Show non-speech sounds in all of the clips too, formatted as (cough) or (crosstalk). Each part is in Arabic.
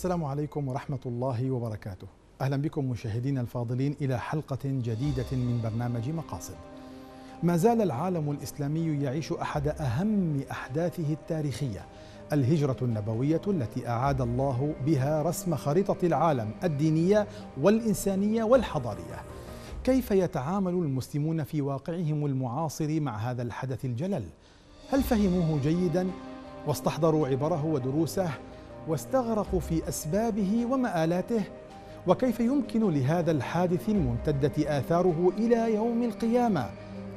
السلام عليكم ورحمة الله وبركاته أهلا بكم مشاهدينا الفاضلين إلى حلقة جديدة من برنامج مقاصد ما زال العالم الإسلامي يعيش أحد أهم أحداثه التاريخية الهجرة النبوية التي أعاد الله بها رسم خريطة العالم الدينية والإنسانية والحضارية كيف يتعامل المسلمون في واقعهم المعاصر مع هذا الحدث الجلل؟ هل فهموه جيدا واستحضروا عبره ودروسه واستغرقوا في اسبابه ومآلاته وكيف يمكن لهذا الحادث الممتده اثاره الى يوم القيامه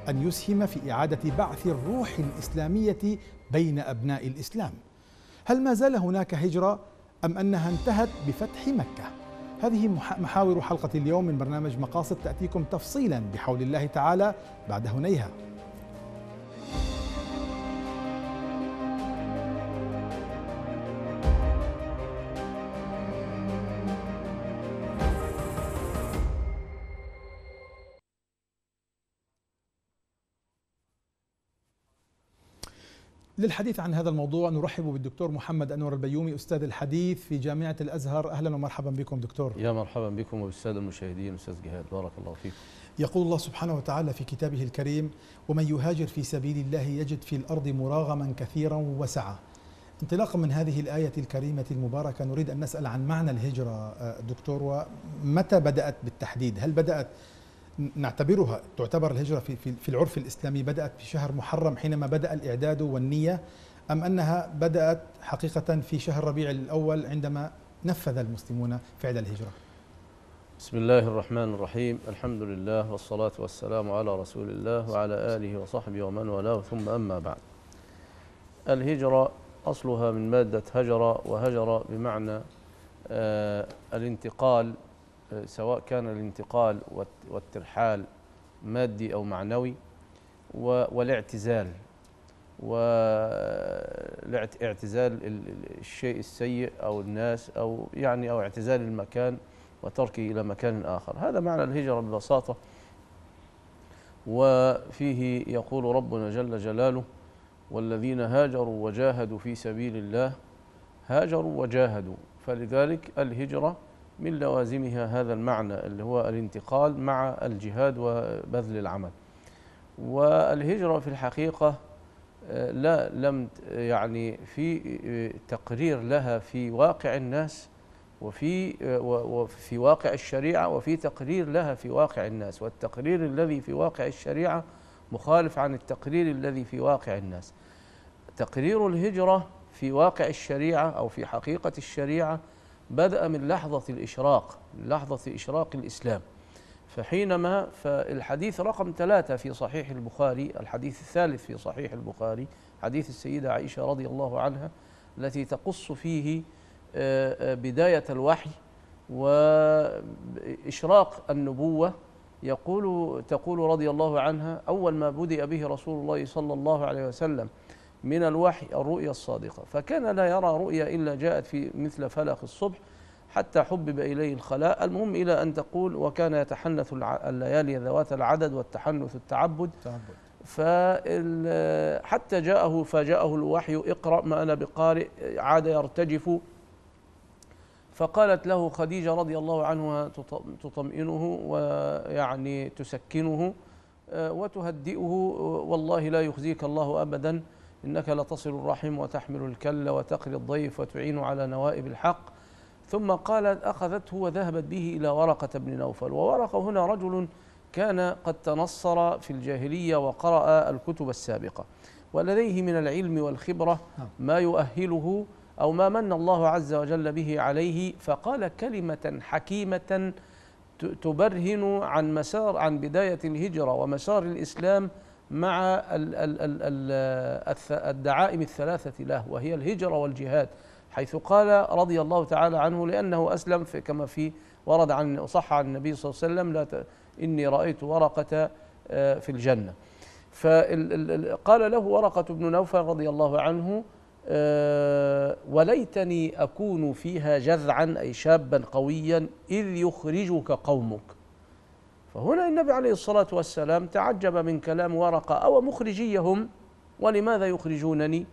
ان يسهم في اعاده بعث الروح الاسلاميه بين ابناء الاسلام هل ما زال هناك هجره ام انها انتهت بفتح مكه هذه محاور حلقه اليوم من برنامج مقاصد تاتيكم تفصيلا بحول الله تعالى بعد هنيها للحديث عن هذا الموضوع نرحب بالدكتور محمد أنور البيومي أستاذ الحديث في جامعة الأزهر أهلا ومرحبا بكم دكتور يا مرحبا بكم وبالسادة المشاهدين أستاذ جهاد بارك الله فيكم يقول الله سبحانه وتعالى في كتابه الكريم ومن يهاجر في سبيل الله يجد في الأرض مراغما كثيرا وسعة انطلاقا من هذه الآية الكريمة المباركة نريد أن نسأل عن معنى الهجرة آه، دكتور ومتى بدأت بالتحديد هل بدأت نعتبرها تعتبر الهجرة في, في, في العرف الإسلامي بدأت في شهر محرم حينما بدأ الإعداد والنية أم أنها بدأت حقيقة في شهر ربيع الأول عندما نفذ المسلمون فعل الهجرة بسم الله الرحمن الرحيم الحمد لله والصلاة والسلام على رسول الله وعلى آله وصحبه ومن والاه ثم أما بعد الهجرة أصلها من مادة هجر وهجر بمعنى آه، الانتقال آه، سواء كان الانتقال والترحال مادي أو معنوي والاعتزال والاعتزال الشيء السيء أو الناس أو يعني أو اعتزال المكان وتركه إلى مكان آخر هذا معنى الهجرة ببساطة وفيه يقول ربنا جل جلاله والذين هاجروا وجاهدوا في سبيل الله هاجروا وجاهدوا فلذلك الهجرة من لوازمها هذا المعنى اللي هو الانتقال مع الجهاد وبذل العمل والهجرة في الحقيقة آه، لا لم يعني في آه، تقرير لها في واقع الناس وفي آه، وفي واقع الشريعة وفي تقرير لها في واقع الناس والتقرير الذي في واقع الشريعة مخالف عن التقرير الذي في واقع الناس تقرير الهجرة في واقع الشريعة أو في حقيقة الشريعة بدأ من لحظة الإشراق من لحظة إشراق الإسلام فحينما فالحديث رقم ثلاثة في صحيح البخاري الحديث الثالث في صحيح البخاري حديث السيدة عائشة رضي الله عنها التي تقص فيه آه، آه، بداية الوحي وإشراق النبوة يقول تقول رضي الله عنها أول ما بدأ به رسول الله صلى الله عليه وسلم من الوحي الرؤيا الصادقة فكان لا يرى رؤيا إلا جاءت في مثل فلق الصبح حتى حبب إليه الخلاء المهم إلى أن تقول وكان يتحنث الليالي ذوات العدد والتحنث التعبد حتى جاءه فجاءه الوحي اقرأ ما أنا بقارئ عاد يرتجف فقالت له خديجة رضي الله عنها تطمئنه ويعني تسكنه آه، وتهدئه والله لا يخزيك الله أبداً إنك لتصل الرحم وتحمل الكل وتقري الضيف وتعين على نوائب الحق ثم قالت أخذته وذهبت به إلى ورقة بن نوفل وورقة هنا رجل كان قد تنصر في الجاهلية وقرأ الكتب السابقة ولديه من العلم والخبرة نعم. ما يؤهله أو ما من الله عز وجل به عليه فقال كلمة حكيمة تبرهن عن مسار عن بداية الهجرة ومسار الإسلام مع الدعائم الثلاثة له وهي الهجرة والجهاد حيث قال رضي الله تعالى عنه لأنه أسلم في كما في ورد عن صح عن النبي صلى الله عليه وسلم لا إني رأيت ورقة آه، في الجنة فقال له ورقة بن نوفل رضي الله عنه آه، وليتني أكون فيها جذعا أي شابا قويا إذ يخرجك قومك فهنا النبي عليه الصلاة والسلام تعجب من كلام ورقة أو مخرجيهم ولماذا يخرجونني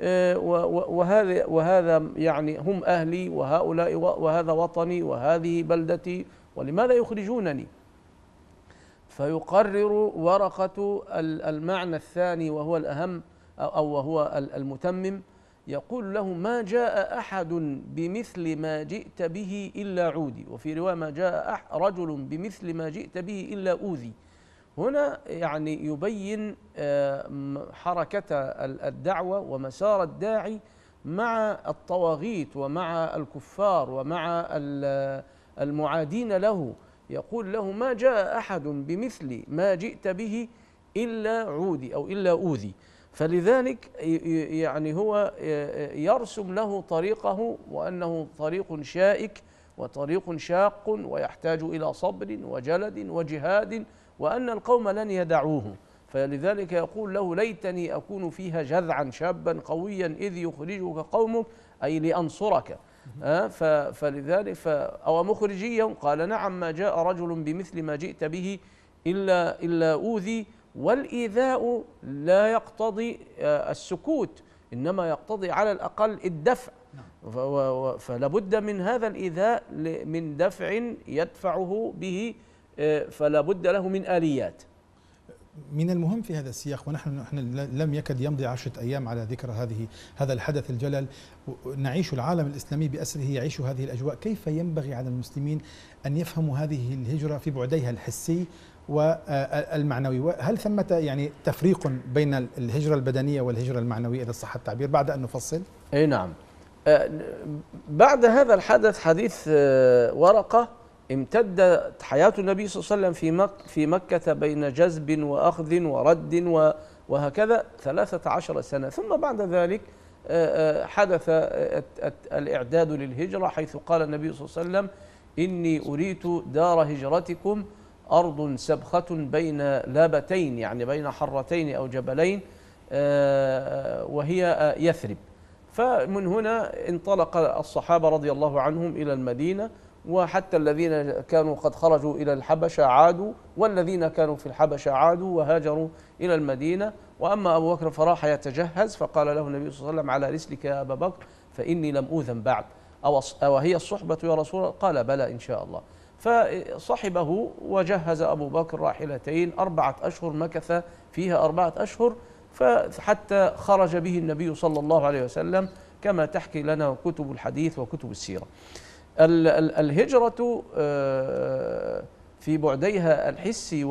آه، وهذا وهذا يعني هم أهلي وهؤلاء وهذا وطني وهذه بلدتي ولماذا يخرجونني فيقرر ورقة المعنى الثاني وهو الأهم أو وهو المتمم يقول له ما جاء أحد بمثل ما جئت به إلا عودي وفي رواية ما جاء رجل بمثل ما جئت به إلا أوذي هنا يعني يبين آه، حركة الدعوة ومسار الداعي مع الطواغيت ومع الكفار ومع المعادين له يقول له ما جاء أحد بمثل ما جئت به إلا عودي أو إلا أوذي فلذلك يعني هو يرسم له طريقه وأنه طريق شائك وطريق شاق ويحتاج إلى صبر وجلد وجهاد وأن القوم لن يدعوه فلذلك يقول له ليتني أكون فيها جذعا شابا قويا إذ يخرجك قومك أي لأنصرك آه، فلذلك أو مخرجيا قال نعم ما جاء رجل بمثل ما جئت به إلا إلا أوذي والإيذاء لا يقتضي آه، السكوت إنما يقتضي على الأقل الدفع نعم. فلا بد من هذا الإيذاء من دفع يدفعه به آه، فلا بد له من آليات من المهم في هذا السياق ونحن نحن لم يكد يمضي عشرة أيام على ذكر هذه هذا الحدث الجلل نعيش العالم الإسلامي بأسره يعيش هذه الأجواء كيف ينبغي على المسلمين أن يفهموا هذه الهجرة في بعديها الحسي والمعنوي هل ثمة يعني تفريق بين الهجرة البدنية والهجرة المعنوية إذا صح التعبير بعد أن نفصل؟ أي نعم أه، بعد هذا الحدث حديث أه، ورقة امتدت حياة النبي صلى الله عليه وسلم في مك في مكة بين جذب وأخذ ورد وهكذا 13 سنة ثم بعد ذلك أه، حدث الإعداد للهجرة حيث قال النبي صلى الله عليه وسلم إني أريت دار هجرتكم أرض سبخة بين لابتين يعني بين حرتين أو جبلين آه، آه، وهي آه، يثرب فمن هنا انطلق الصحابة رضي الله عنهم إلى المدينة وحتى الذين كانوا قد خرجوا إلى الحبشة عادوا والذين كانوا في الحبشة عادوا وهاجروا إلى المدينة وأما أبو بكر فراح يتجهز فقال له النبي صلى الله عليه وسلم على رسلك يا أبا بكر فإني لم أوذن بعد أو هي الصحبة يا رسول الله قال بلى إن شاء الله فصحبه وجهز أبو بكر راحلتين أربعة أشهر مكث فيها أربعة أشهر فحتى خرج به النبي صلى الله عليه وسلم كما تحكي لنا كتب الحديث وكتب السيرة الهجرة آه، في بعديها الحسي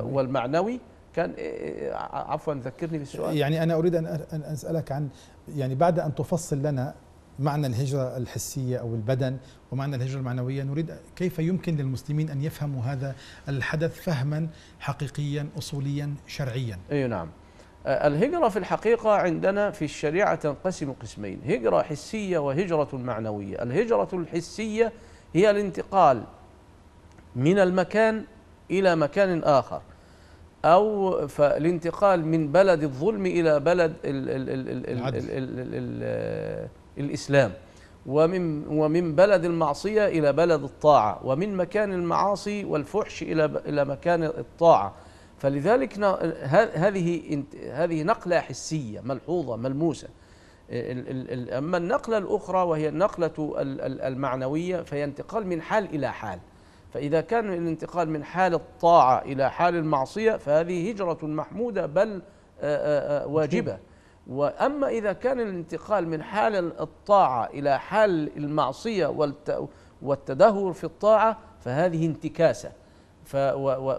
والمعنوي كان آه، آه، عفوا ذكرني بالسؤال يعني أنا أريد أن أسألك عن يعني بعد أن تفصل لنا معنى الهجرة الحسية أو البدن ومعنى الهجرة المعنوية نريد كيف يمكن للمسلمين أن يفهموا هذا الحدث فهما حقيقيا أصوليا شرعيا أي نعم آه، الهجرة في الحقيقة عندنا في الشريعة تنقسم قسمين هجرة حسية وهجرة معنوية الهجرة الحسية هي الانتقال من المكان إلى مكان آخر أو فالانتقال من بلد الظلم إلى بلد العدل الإسلام ومن, ومن بلد المعصية إلى بلد الطاعة ومن مكان المعاصي والفحش إلى, إلى مكان الطاعة فلذلك هذه هذه نقلة حسية ملحوظة ملموسة أما النقلة الأخرى وهي النقلة المعنوية فهي انتقال من حال إلى حال فإذا كان الانتقال من حال الطاعة إلى حال المعصية فهذه هجرة محمودة بل واجبة واما اذا كان الانتقال من حال الطاعه الى حال المعصيه والتدهور في الطاعه فهذه انتكاسه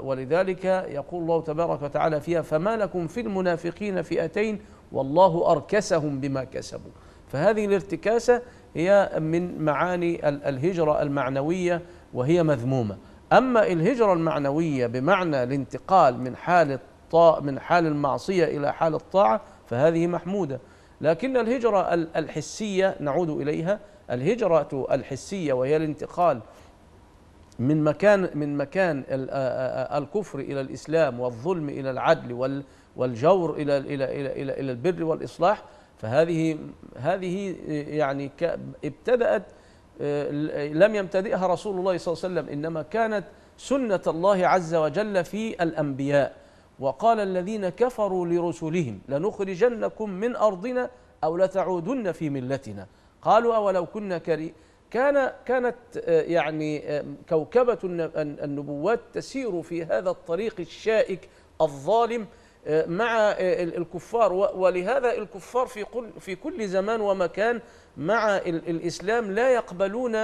ولذلك يقول الله تبارك وتعالى فيها فما لكم في المنافقين فئتين والله اركسهم بما كسبوا فهذه الارتكاسه هي من معاني الهجره المعنويه وهي مذمومه اما الهجره المعنويه بمعنى الانتقال من حال الطاعة من حال المعصيه الى حال الطاعه فهذه محمودة لكن الهجرة الحسية نعود إليها الهجرة الحسية وهي الانتقال من مكان من مكان الكفر الى الاسلام والظلم الى العدل والجور الى الى الى الى, إلى البر والاصلاح فهذه هذه يعني ابتدات لم يبتدئها رسول الله صلى الله عليه وسلم انما كانت سنه الله عز وجل في الانبياء وقال الذين كفروا لرسلهم لنخرجنكم من أرضنا أو لتعودن في ملتنا قالوا أولو كنا كري كان كانت آه، يعني آه، كوكبة النبوات تسير في هذا الطريق الشائك الظالم آه، مع الكفار ولهذا الكفار في كل في كل زمان ومكان مع الاسلام لا يقبلون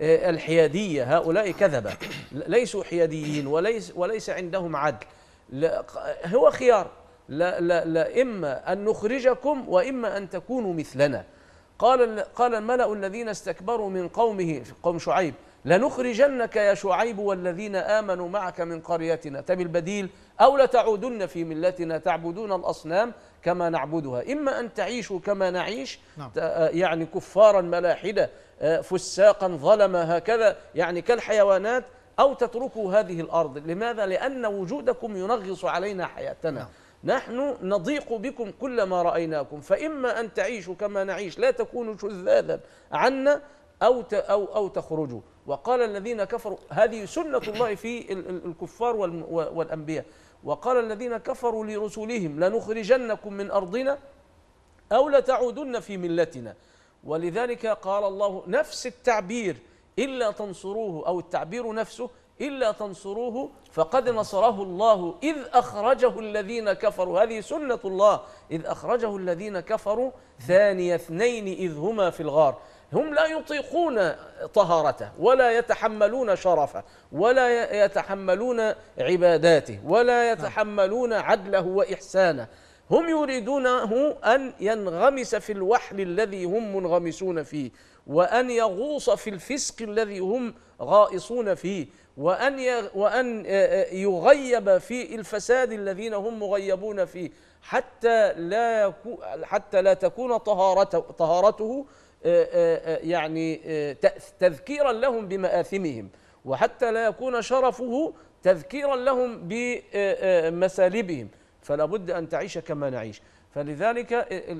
الحياديه هؤلاء كذبه ليسوا حياديين وليس وليس عندهم عدل هو خيار لا, لا, لا إما أن نخرجكم وإما أن تكونوا مثلنا قال قال الملأ الذين استكبروا من قومه قوم شعيب لنخرجنك يا شعيب والذين آمنوا معك من قريتنا تم البديل أو لتعودن في ملتنا تعبدون الأصنام كما نعبدها إما أن تعيشوا كما نعيش نعم. يعني كفارا ملاحدة آه، فساقا ظلما هكذا يعني كالحيوانات أو تتركوا هذه الأرض لماذا؟ لأن وجودكم ينغص علينا حياتنا نعم. نحن نضيق بكم كلما رأيناكم فإما أن تعيشوا كما نعيش لا تكونوا شذاذا عنا أو أو أو تخرجوا وقال الذين كفروا هذه سنة الله في الكفار والأنبياء وقال الذين كفروا لرسلهم لنخرجنكم من أرضنا أو لتعودن في ملتنا ولذلك قال الله نفس التعبير إلا تنصروه أو التعبير نفسه إلا تنصروه فقد نصره الله إذ أخرجه الذين كفروا هذه سنة الله إذ أخرجه الذين كفروا ثاني اثنين إذ هما في الغار هم لا يطيقون طهارته ولا يتحملون شرفه ولا يتحملون عباداته ولا يتحملون عدله وإحسانه هم يريدونه أن ينغمس في الوحل الذي هم منغمسون فيه وأن يغوص في الفسق الذي هم غائصون فيه وأن وأن يغيب في الفساد الذين هم مغيبون فيه حتى لا حتى لا تكون طهارته طهارته يعني تذكيرا لهم بمآثمهم وحتى لا يكون شرفه تذكيرا لهم بمسالبهم فلا بد أن تعيش كما نعيش فلذلك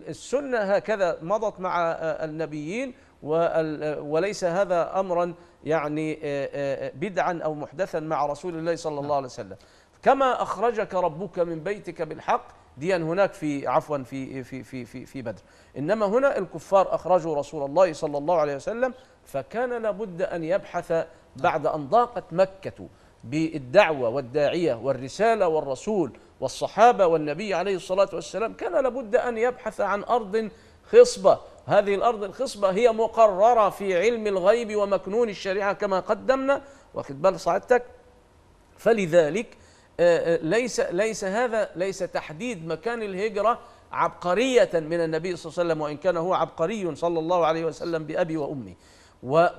السنة هكذا مضت مع النبيين وليس هذا أمرا يعني بدعا أو محدثا مع رسول الله صلى الله عليه وسلم كما أخرجك ربك من بيتك بالحق ديا هناك في عفوا في في في في, في بدر انما هنا الكفار اخرجوا رسول الله صلى الله عليه وسلم فكان لابد ان يبحث بعد ان ضاقت مكه بالدعوه والداعيه والرساله والرسول والصحابه والنبي عليه الصلاه والسلام كان لابد ان يبحث عن ارض خصبه هذه الأرض الخصبة هي مقررة في علم الغيب ومكنون الشريعة كما قدمنا واخد بال سعادتك فلذلك آه، آه، ليس ليس هذا ليس تحديد مكان الهجرة عبقرية من النبي صلى الله عليه وسلم وإن كان هو عبقري صلى الله عليه وسلم بأبي وأمي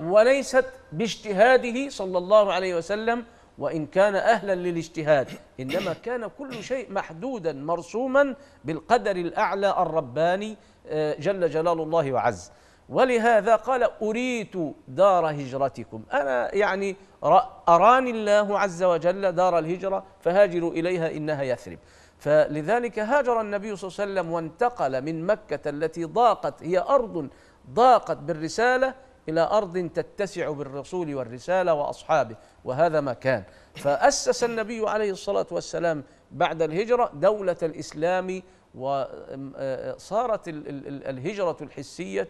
وليست باجتهاده صلى الله عليه وسلم وإن كان أهلا للاجتهاد إنما كان كل شيء محدودا مرسوما بالقدر الأعلى الرباني آه، جل جلال الله وعز ولهذا قال أريت دار هجرتكم أنا يعني أراني الله عز وجل دار الهجرة فهاجروا إليها إنها يثرب فلذلك هاجر النبي صلى الله عليه وسلم وانتقل من مكة التي ضاقت هي أرض ضاقت بالرسالة إلى أرض تتسع بالرسول والرسالة وأصحابه وهذا ما كان فأسس النبي عليه الصلاة والسلام بعد الهجرة دولة الإسلام وصارت آه، الهجرة الحسية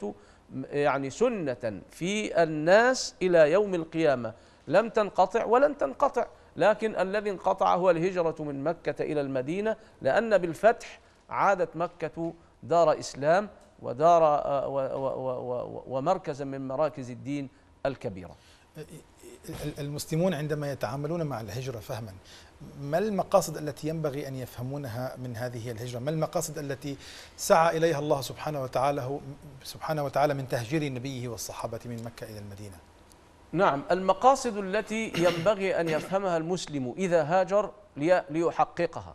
يعني سنة في الناس إلى يوم القيامة لم تنقطع ولن تنقطع لكن الذي انقطع هو الهجرة من مكة إلى المدينة لأن بالفتح عادت مكة دار إسلام ودار آه، ومركزا من مراكز الدين الكبيرة المسلمون عندما يتعاملون مع الهجرة فهما ما المقاصد التي ينبغي أن يفهمونها من هذه الهجرة ما المقاصد التي سعى إليها الله سبحانه وتعالى, سبحانه وتعالى من تهجير نبيه والصحابة من مكة إلى المدينة نعم المقاصد التي ينبغي أن يفهمها المسلم إذا هاجر ليحققها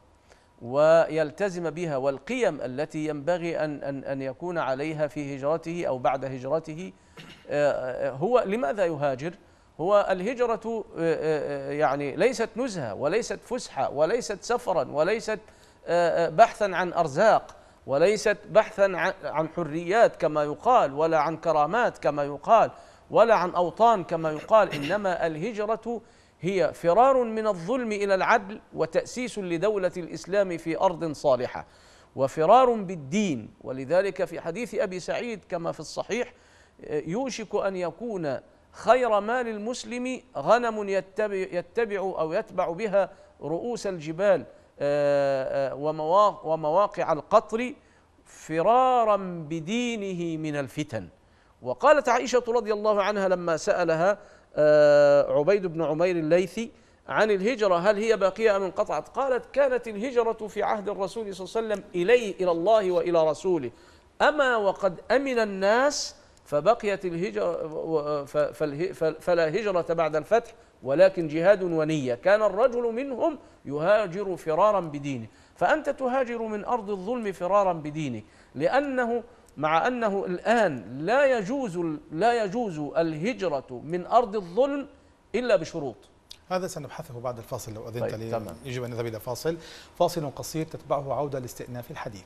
ويلتزم بها والقيم التي ينبغي أن, أن, أن يكون عليها في هجرته أو بعد هجرته آه، آه، هو لماذا يهاجر؟ هو الهجرة آه، يعني ليست نزهة وليست فسحة وليست سفرا وليست بحثا عن أرزاق وليست بحثا عن حريات كما يقال ولا عن كرامات كما يقال ولا عن أوطان كما يقال إنما الهجرة هي فرار من الظلم الى العدل وتاسيس لدوله الاسلام في ارض صالحه وفرار بالدين ولذلك في حديث ابي سعيد كما في الصحيح آه، يوشك ان يكون خير مال المسلم غنم يتبع, يتبع او يتبع بها رؤوس الجبال آه، آه، ومواقع القطر فرارا بدينه من الفتن وقالت عائشة رضي الله عنها لما سألها آه، عبيد بن عمير الليثي عن الهجرة هل هي باقية أم انقطعت قالت كانت الهجرة في عهد الرسول صلى الله عليه وسلم إليه إلى الله وإلى رسوله أما وقد أمن الناس فبقيت الهجرة فلا هجرة بعد الفتح ولكن جهاد ونية كان الرجل منهم يهاجر فرارا بدينه فأنت تهاجر من أرض الظلم فرارا بدينك لأنه مع أنه الآن لا يجوز لا يجوز الهجرة من أرض الظلم إلا بشروط هذا سنبحثه بعد الفاصل لو أذنت طيب، لي تمام. يجب أن نذهب إلى فاصل فاصل قصير تتبعه عودة لاستئناف الحديث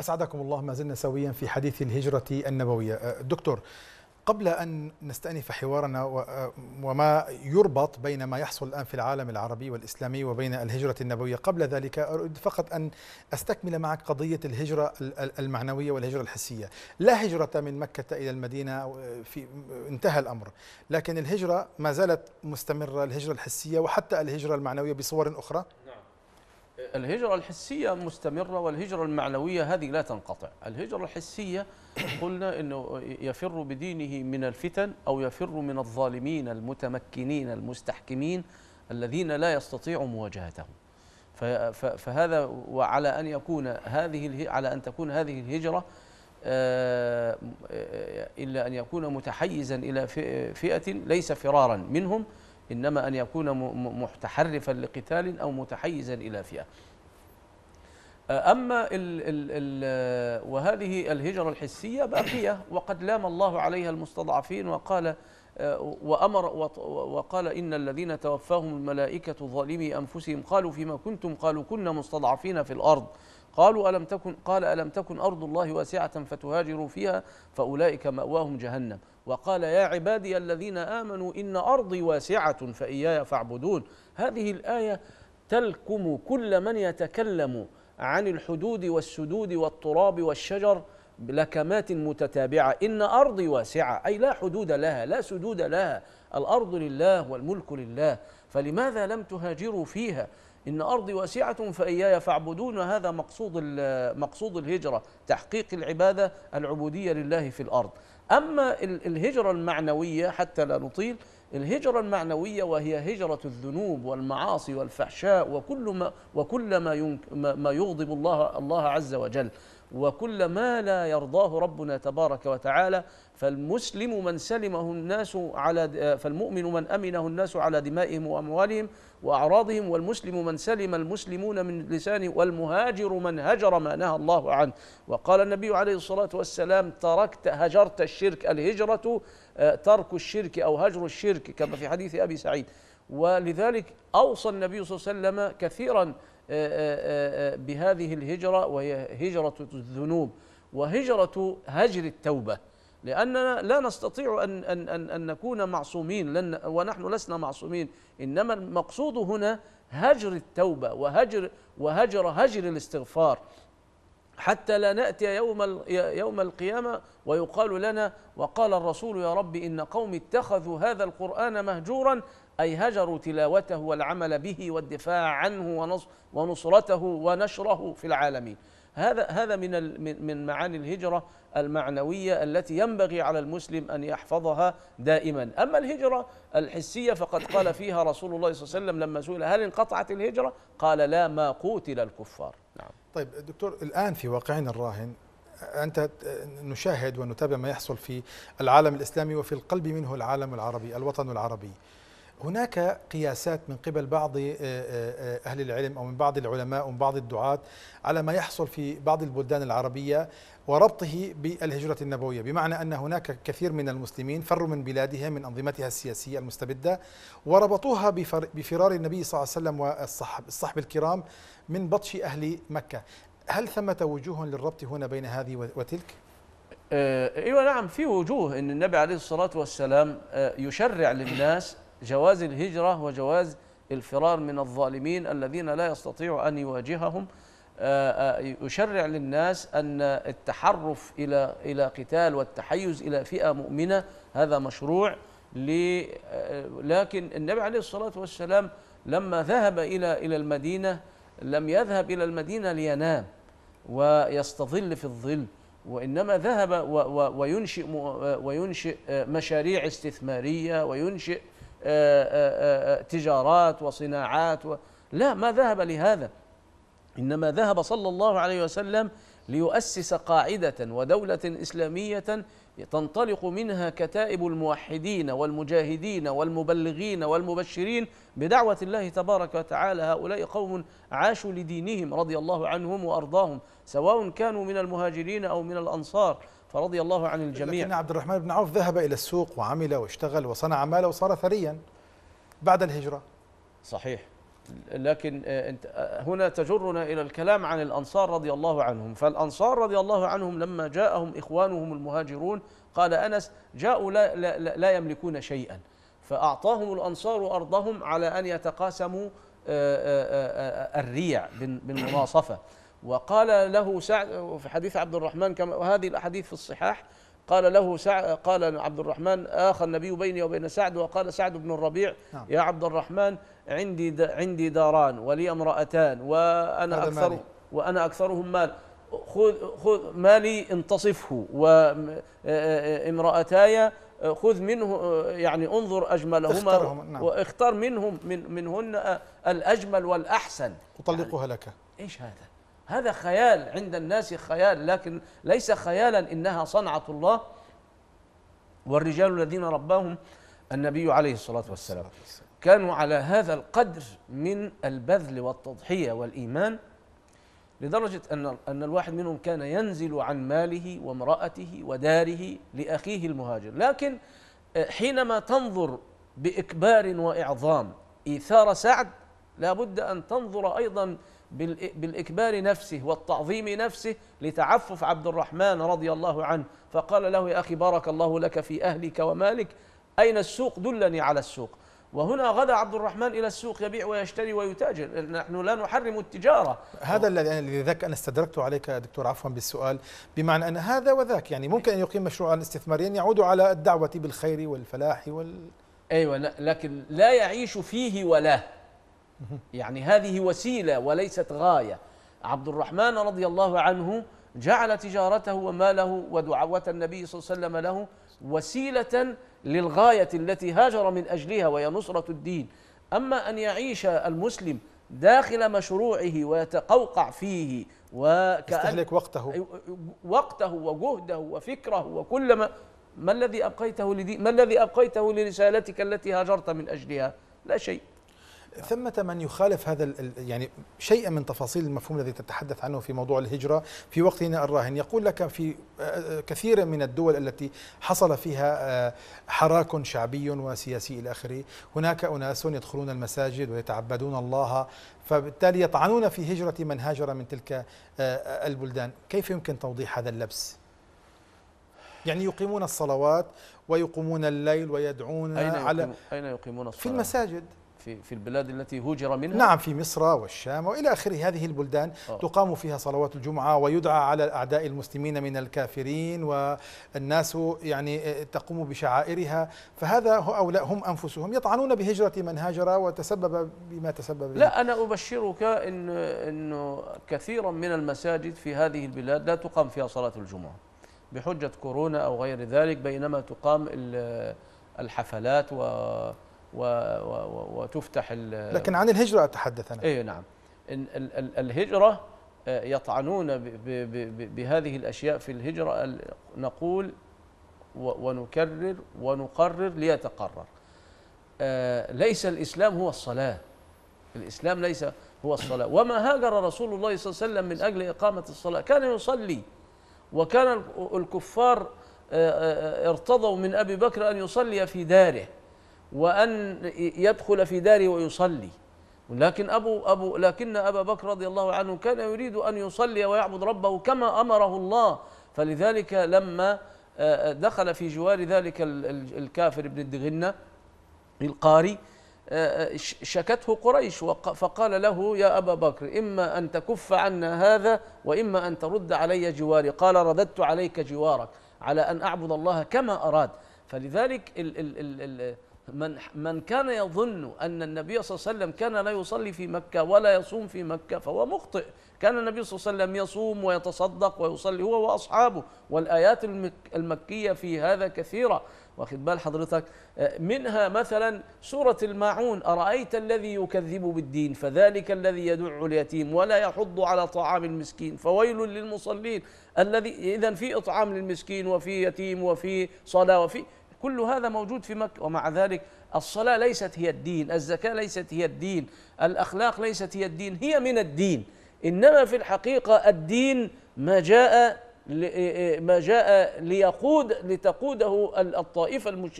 أسعدكم الله ما زلنا سويا في حديث الهجرة النبوية أه، دكتور قبل أن نستأنف حوارنا أه، وما يربط بين ما يحصل الآن في العالم العربي والإسلامي وبين الهجرة النبوية قبل ذلك أريد فقط أن أستكمل معك قضية الهجرة المعنوية والهجرة الحسية لا هجرة من مكة إلى المدينة أه، في انتهى الأمر لكن الهجرة ما زالت مستمرة الهجرة الحسية وحتى الهجرة المعنوية بصور أخرى الهجرة الحسية مستمرة والهجرة المعنوية هذه لا تنقطع الهجرة الحسية قلنا أنه يفر بدينه من الفتن أو يفر من الظالمين المتمكنين المستحكمين الذين لا يستطيع مواجهتهم فهذا وعلى أن يكون هذه على أن تكون هذه الهجرة آه، إلا أن يكون متحيزا إلى فئة ليس فرارا منهم إنما أن يكون متحرفا لقتال أو متحيزا إلى فئة أما الـ الـ الـ وهذه الهجرة الحسية باقية وقد لام الله عليها المستضعفين وقال وأمر وقال إن الذين توفاهم الملائكة ظالمي أنفسهم قالوا فيما كنتم قالوا كنا مستضعفين في الأرض قالوا ألم تكن قال ألم تكن أرض الله واسعة فتهاجروا فيها فأولئك مأواهم جهنم وقال يا عبادي الذين آمنوا إن أرضي واسعة فإياي فاعبدون هذه الآية تلكم كل من يتكلم عن الحدود والسدود والتراب والشجر لكمات متتابعة إن أرضي واسعة أي لا حدود لها لا سدود لها الأرض لله والملك لله فلماذا لم تهاجروا فيها إن أرضي واسعة فإياي فاعبدون هذا مقصود مقصود الهجرة تحقيق العبادة العبودية لله في الأرض أما الهجرة المعنوية حتى لا نطيل الهجرة المعنوية وهي هجرة الذنوب والمعاصي والفحشاء وكل ما وكل ما, ما يغضب الله الله عز وجل وكل ما لا يرضاه ربنا تبارك وتعالى فالمسلم من سلمه الناس على آه، فالمؤمن من امنه الناس على دمائهم واموالهم واعراضهم والمسلم من سلم المسلمون من لسانه والمهاجر من هجر ما نهى الله عنه وقال النبي عليه الصلاه والسلام تركت هجرت الشرك الهجره آه، ترك الشرك او هجر الشرك كما في حديث ابي سعيد ولذلك اوصى النبي صلى الله عليه وسلم كثيرا آه، بهذه الهجره وهي هجره الذنوب وهجره هجر التوبه لأننا لا نستطيع أن, أن, أن, أن نكون معصومين لن ونحن لسنا معصومين إنما المقصود هنا هجر التوبة وهجر, وهجر هجر الاستغفار حتى لا نأتي يوم, يوم القيامة ويقال لنا وقال الرسول يا رب إن قوم اتخذوا هذا القرآن مهجورا أي هجروا تلاوته والعمل به والدفاع عنه ونصرته ونشره في العالمين هذا هذا من من معاني الهجرة المعنوية التي ينبغي على المسلم أن يحفظها دائما أما الهجرة الحسية فقد قال فيها رسول الله صلى الله عليه وسلم لما سئل هل انقطعت الهجرة قال لا ما قوتل الكفار نعم. طيب دكتور الآن في واقعنا الراهن أنت نشاهد ونتابع ما يحصل في العالم الإسلامي وفي القلب منه العالم العربي الوطن العربي هناك قياسات من قبل بعض آه، آه، آه، أهل العلم أو من بعض العلماء ومن بعض الدعاة على ما يحصل في بعض البلدان العربية وربطه بالهجرة النبوية بمعنى أن هناك كثير من المسلمين فروا من بلادهم من أنظمتها السياسية المستبدة وربطوها بفرار النبي صلى الله عليه وسلم والصحب الكرام من بطش أهل مكة هل ثمة وجوه للربط هنا بين هذه وتلك؟ ايوه نعم في وجوه ان النبي عليه الصلاه والسلام يشرع للناس جواز الهجرة وجواز الفرار من الظالمين الذين لا يستطيع أن يواجههم آه، آه، يشرع للناس أن التحرف إلى إلى قتال والتحيز إلى فئة مؤمنة هذا مشروع آه، لكن النبي عليه الصلاة والسلام لما ذهب إلى إلى المدينة لم يذهب إلى المدينة لينام ويستظل في الظل وإنما ذهب وينشئ وينشئ مشاريع استثمارية وينشئ آه، آه، آه، تجارات وصناعات و لا ما ذهب لهذا انما ذهب صلى الله عليه وسلم ليؤسس قاعده ودوله اسلاميه تنطلق منها كتائب الموحدين والمجاهدين والمبلغين والمبشرين بدعوه الله تبارك وتعالى هؤلاء قوم عاشوا لدينهم رضي الله عنهم وارضاهم سواء كانوا من المهاجرين او من الانصار فرضي الله عن الجميع لكن عبد الرحمن بن عوف ذهب إلى السوق وعمل واشتغل وصنع ماله وصار ثريا بعد الهجرة صحيح لكن آه، آه، هنا تجرنا إلى الكلام عن الأنصار رضي الله عنهم فالأنصار رضي الله عنهم لما جاءهم إخوانهم المهاجرون قال أنس جاءوا لا, لا, لا يملكون شيئا فأعطاهم الأنصار أرضهم على أن يتقاسموا آه، الريع بالمناصفة وقال له سعد في حديث عبد الرحمن كما وهذه الاحاديث في الصحاح قال له سعد قال عبد الرحمن آخى النبي بيني وبين سعد وقال سعد بن الربيع نعم. يا عبد الرحمن عندي دا عندي داران ولي امرأتان وأنا أكثر مالي. وأنا أكثرهم مال خذ خذ مالي انتصفه وامرأتاي آه، آه، آه، خذ منه يعني انظر أجملهما نعم. واختر منهم من منهن الأجمل والأحسن أطلقها يعني لك إيش هذا هذا خيال عند الناس خيال لكن ليس خيالا إنها صنعة الله والرجال الذين رباهم النبي عليه الصلاة والسلام كانوا على هذا القدر من البذل والتضحية والإيمان لدرجة أن أن الواحد منهم كان ينزل عن ماله وامرأته وداره لأخيه المهاجر، لكن آه، حينما تنظر بإكبار وإعظام إيثار سعد لابد أن تنظر أيضا بالإكبار نفسه والتعظيم نفسه لتعفف عبد الرحمن رضي الله عنه فقال له يا أخي بارك الله لك في أهلك ومالك أين السوق دلني على السوق وهنا غدا عبد الرحمن إلى السوق يبيع ويشتري ويتاجر نحن لا نحرم التجارة هذا الذي أنا لذلك أنا استدركت عليك يا دكتور عفوا بالسؤال بمعنى أن هذا وذاك يعني ممكن أن يقيم مشروعا استثماريا يعود على الدعوة بالخير والفلاح وال أيوة لكن لا يعيش فيه ولا يعني هذه وسيلة وليست غاية عبد الرحمن رضي الله عنه جعل تجارته وماله ودعوة النبي صلى الله عليه وسلم له وسيلة للغاية التي هاجر من أجلها وهي نصرة الدين أما أن يعيش المسلم داخل مشروعه ويتقوقع فيه وكأن يستهلك وقته أيوة، وقته وجهده وفكره وكل ما ما الذي أبقيته لدي ما الذي أبقيته لرسالتك التي هاجرت من أجلها لا شيء نعم. ثمة من يخالف هذا يعني شيئا من تفاصيل المفهوم الذي تتحدث عنه في موضوع الهجرة في وقتنا الراهن يقول لك في آه، آه، كثير من الدول التي حصل فيها آه، حراك شعبي وسياسي إلى آخره هناك أناس يدخلون المساجد ويتعبدون الله فبالتالي يطعنون في هجرة من هاجر من تلك البلدان كيف يمكن توضيح هذا اللبس؟ يعني يقيمون الصلوات ويقومون الليل ويدعون أين على أين يقيمون الصلاة؟ في المساجد في في البلاد التي هجر منها نعم في مصر والشام والى اخره هذه البلدان أوه. تقام فيها صلوات الجمعه ويدعى على الاعداء المسلمين من الكافرين والناس يعني آه، تقوم بشعائرها فهذا هؤلاء هم انفسهم يطعنون بهجره من هاجر وتسبب بما تسبب لا انا ابشرك ان انه كثيرا من المساجد في هذه البلاد لا تقام فيها صلاه الجمعه بحجه كورونا او غير ذلك بينما تقام الحفلات و و و وتفتح لكن عن الهجرة أتحدث أنا أي نعم الهجرة آه، يطعنون بهذه الأشياء في الهجرة نقول ونكرر ونقرر ليتقرر آه، ليس الإسلام هو الصلاة الإسلام ليس هو الصلاة وما هاجر رسول الله صلى الله عليه وسلم من أجل إقامة الصلاة كان يصلي وكان الكفار آه، ارتضوا من أبي بكر أن يصلي في داره وأن يدخل في داره ويصلي لكن أبو أبو لكن أبا بكر رضي الله عنه كان يريد أن يصلي ويعبد ربه كما أمره الله فلذلك لما آه، آه، دخل في جوار ذلك الكافر ابن الدغنة القاري آه، شكته قريش فقال له يا أبا بكر إما أن تكف عنا هذا وإما أن ترد علي جواري قال رددت عليك جوارك على أن أعبد الله كما أراد فلذلك الـ ال ال ال من من كان يظن ان النبي صلى الله عليه وسلم كان لا يصلي في مكه ولا يصوم في مكه فهو مخطئ، كان النبي صلى الله عليه وسلم يصوم ويتصدق ويصلي هو واصحابه، والايات المكيه في هذا كثيره، واخد بال حضرتك؟ آه، منها مثلا سوره الماعون ارايت الذي يكذب بالدين فذلك الذي يدع اليتيم ولا يحض على طعام المسكين فويل للمصلين الذي اذا في اطعام للمسكين وفي يتيم وفي صلاه وفي كل هذا موجود في مكة ومع ذلك الصلاة ليست هي الدين الزكاة ليست هي الدين الأخلاق ليست هي الدين هي من الدين إنما في الحقيقة الدين ما جاء إيه، إيه، ما جاء ليقود لتقوده الطائفة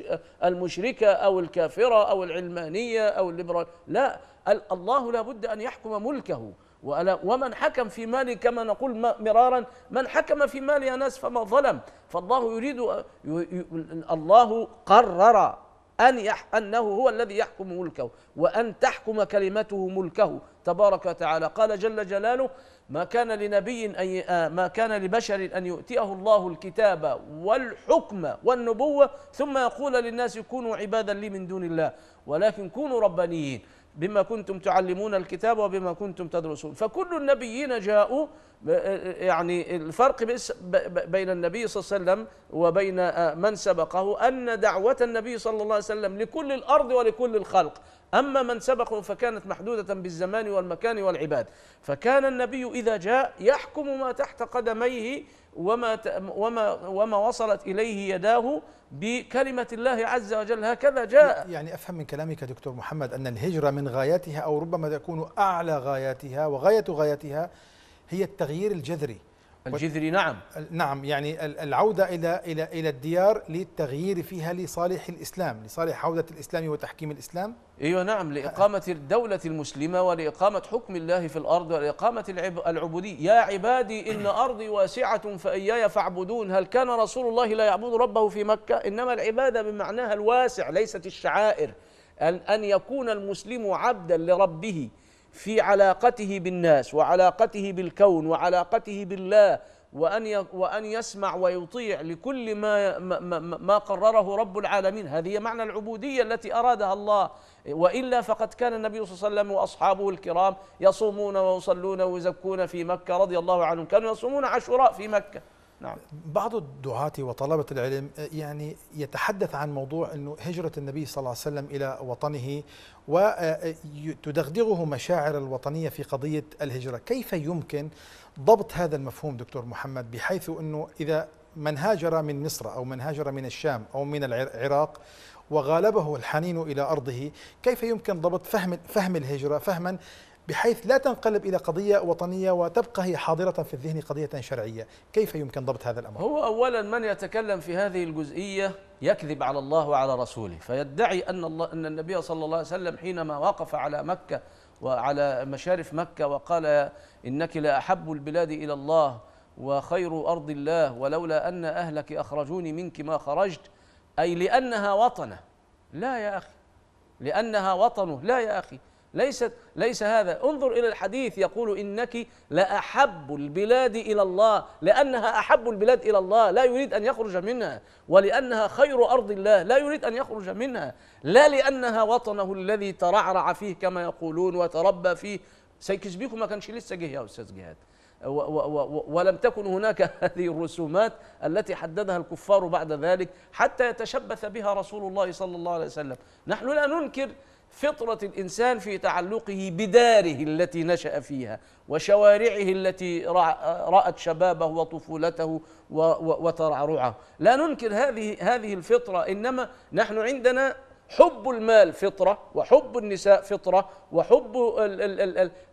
المشركة أو الكافرة أو العلمانية أو الليبرال لا الله لا بد أن يحكم ملكه ومن حكم في مالي كما نقول مرارا من حكم في مال يا ناس فما ظلم فالله يريد الله قرر أن يح أنه هو الذي يحكم ملكه وأن تحكم كلمته ملكه تبارك وتعالى قال جل جلاله ما كان لنبي أن آه، ما كان لبشر أن يؤتيه الله الكتاب والحكم والنبوة ثم يقول للناس كونوا عبادا لي من دون الله ولكن كونوا ربانيين بما كنتم تعلمون الكتاب وبما كنتم تدرسون فكل النبيين جاءوا آه، آه، يعني الفرق بين النبي صلى الله عليه وسلم وبين آه، من سبقه أن دعوة النبي صلى الله عليه وسلم لكل الأرض ولكل الخلق أما من سبقه فكانت محدودة بالزمان والمكان والعباد فكان النبي إذا جاء يحكم ما تحت قدميه وما, وما, وما وصلت إليه يداه بكلمة الله عز وجل هكذا جاء يعني أفهم من كلامك دكتور محمد أن الهجرة من غاياتها أو ربما تكون أعلى غاياتها وغاية غاياتها هي التغيير الجذري الجذري نعم نعم يعني العودة إلى إلى إلى الديار للتغيير فيها لصالح الإسلام لصالح عودة الإسلام وتحكيم الإسلام أيوة نعم لإقامة الدولة المسلمة ولإقامة حكم الله في الأرض ولإقامة العبودية يا عبادي إن (clears throat) أرضي واسعة فإياي فاعبدون هل كان رسول الله لا يعبد ربه في مكة إنما العبادة بمعناها الواسع ليست الشعائر أن يكون المسلم عبدا لربه في علاقته بالناس وعلاقته بالكون وعلاقته بالله وأن وأن يسمع ويطيع لكل ما ما قرره رب العالمين هذه معنى العبودية التي أرادها الله وإلا فقد كان النبي صلى الله عليه وسلم وأصحابه الكرام يصومون ويصلون ويزكون في مكة رضي الله عنهم كانوا يصومون عاشوراء في مكة نعم. بعض الدعاة وطلبة العلم يعني يتحدث عن موضوع أنه هجرة النبي صلى الله عليه وسلم إلى وطنه وتدغدغه آه، مشاعر الوطنية في قضية الهجرة كيف يمكن ضبط هذا المفهوم دكتور محمد بحيث أنه إذا من هاجر من مصر أو من هاجر من الشام أو من العراق وغالبه الحنين إلى أرضه كيف يمكن ضبط فهم, فهم الهجرة فهما بحيث لا تنقلب إلى قضية وطنية وتبقى هي حاضرة في الذهن قضية شرعية كيف يمكن ضبط هذا الأمر؟ هو أولا من يتكلم في هذه الجزئية يكذب على الله وعلى رسوله فيدعي أن, الله أن النبي صلى الله عليه وسلم حينما وقف على مكة وعلى مشارف مكة وقال إنك لأحب البلاد إلى الله وخير أرض الله ولولا أن أهلك أخرجوني منك ما خرجت أي لأنها وطنه لا يا أخي لأنها وطنه لا يا أخي ليست ليس هذا انظر إلى الحديث يقول إنك لأحب البلاد إلى الله لأنها أحب البلاد إلى الله لا يريد أن يخرج منها ولأنها خير أرض الله لا يريد أن يخرج منها لا لأنها وطنه الذي ترعرع فيه كما يقولون وتربى فيه سيكسبيكو ما كانش لسه جه يا أستاذ جهاد ولم تكن هناك (laughs) هذه الرسومات التي حددها الكفار بعد ذلك حتى يتشبث بها رسول الله صلى الله عليه وسلم نحن لا ننكر فطرة الإنسان في تعلقه بداره التي نشأ فيها وشوارعه التي رأت شبابه وطفولته وترعرعه لا ننكر هذه هذه الفطرة إنما نحن عندنا حب المال فطرة وحب النساء فطرة وحب